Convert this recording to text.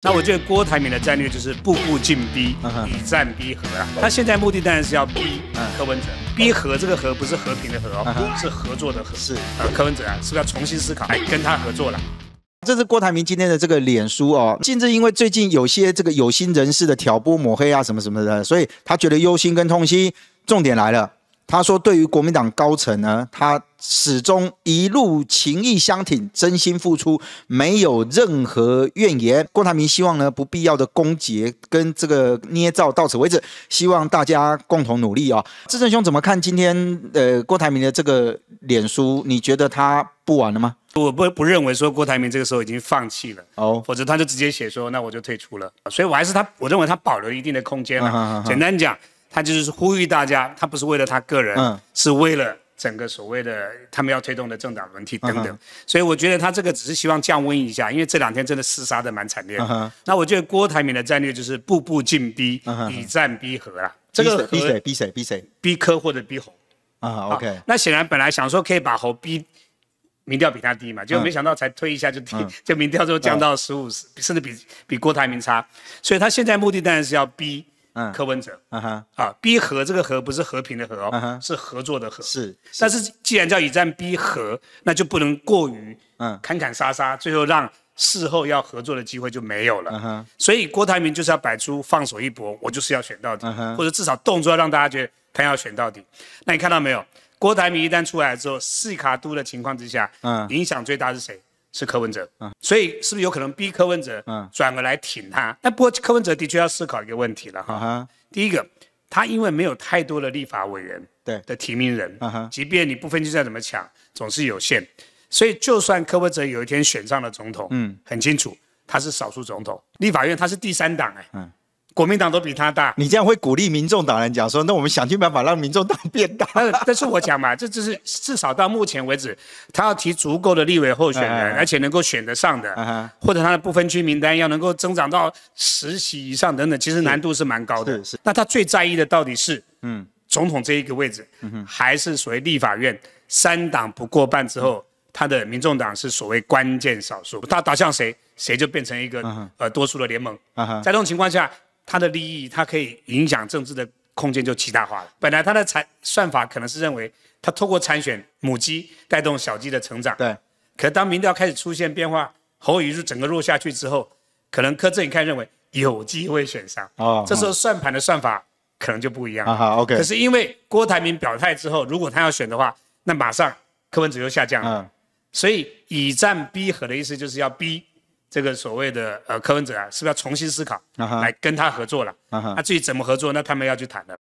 那我觉得郭台铭的战略就是步步进逼，以战逼和啊。他现在目的当然是要逼柯文哲，逼和这个和不是和平的和哦，是合作的和。是，呃，柯文哲啊，是不是要重新思考来跟他合作了？这是郭台铭今天的这个脸书哦，甚至因为最近有些这个有心人士的挑拨抹黑啊，什么什么的，所以他觉得忧心跟痛心。重点来了。他说：“对于国民党高层呢，他始终一路情义相挺，真心付出，没有任何怨言。”郭台铭希望呢，不必要的攻击跟这个捏造到此为止，希望大家共同努力啊。志正兄怎么看今天呃郭台铭的这个脸书？你觉得他不玩了吗？我不不认为说郭台铭这个时候已经放弃了哦，否则他就直接写说那我就退出了。所以我还是他，我认为他保留一定的空间啊。简单讲。他就是呼吁大家，他不是为了他个人，是为了整个所谓的他们要推动的政党轮替等等。所以我觉得他这个只是希望降温一下，因为这两天真的厮杀的蛮惨烈。那我觉得郭台铭的战略就是步步进逼，以战逼和了。这个逼谁？逼谁？逼谁？逼科或者逼侯啊？OK。那显然本来想说可以把侯逼民调比他低嘛，就没想到才推一下就低，就民调就降到十五十，甚至比比郭台铭差。所以他现在目的当然是要逼。柯文哲，啊逼和这个和不是和平的和哦，是合作的和。是，但是既然叫以战逼和，那就不能过于，嗯，砍砍杀杀，最后让事后要合作的机会就没有了。所以郭台铭就是要摆出放手一搏，我就是要选到底，或者至少动作要让大家觉得他要选到底。那你看到没有？郭台铭一旦出来之后，四卡都的情况之下，嗯，影响最大是谁？是柯文哲，嗯，所以是不是有可能逼柯文哲，嗯，转而来挺他？那不过柯文哲的确要思考一个问题了哈。第一个，他因为没有太多的立法委员，对的提名人，嗯即便你不分区再怎么抢，总是有限。所以就算柯文哲有一天选上了总统，嗯，很清楚他是少数总统，立法院他是第三党哎，嗯。国民党都比他大，你这样会鼓励民众党人讲说，那我们想尽办法让民众党变大。但是，我讲嘛，这只是至少到目前为止，他要提足够的立委候选人，而且能够选得上的，或者他的不分区名单要能够增长到十席以上等等，其实难度是蛮高的。是是。那他最在意的到底是嗯，总统这一个位置，还是所谓立法院三党不过半之后，他的民众党是所谓关键少数，他倒向谁，谁就变成一个呃多数的联盟。在这种情况下。他的利益，他可以影响政治的空间就极大化了。本来他的参算法可能是认为他透过参选母鸡带动小鸡的成长，对。可当民调开始出现变化，侯宇整个弱下去之后，可能柯震宇开认为有机会选上哦。这时候算盘的算法可能就不一样。好，OK。可是因为郭台铭表态之后，如果他要选的话，那马上柯文哲就下降了。嗯。所以以战逼和的意思就是要逼。这个所谓的呃柯文哲啊，是不是要重新思考，来跟他合作了？那至于怎么合作，那他们要去谈的。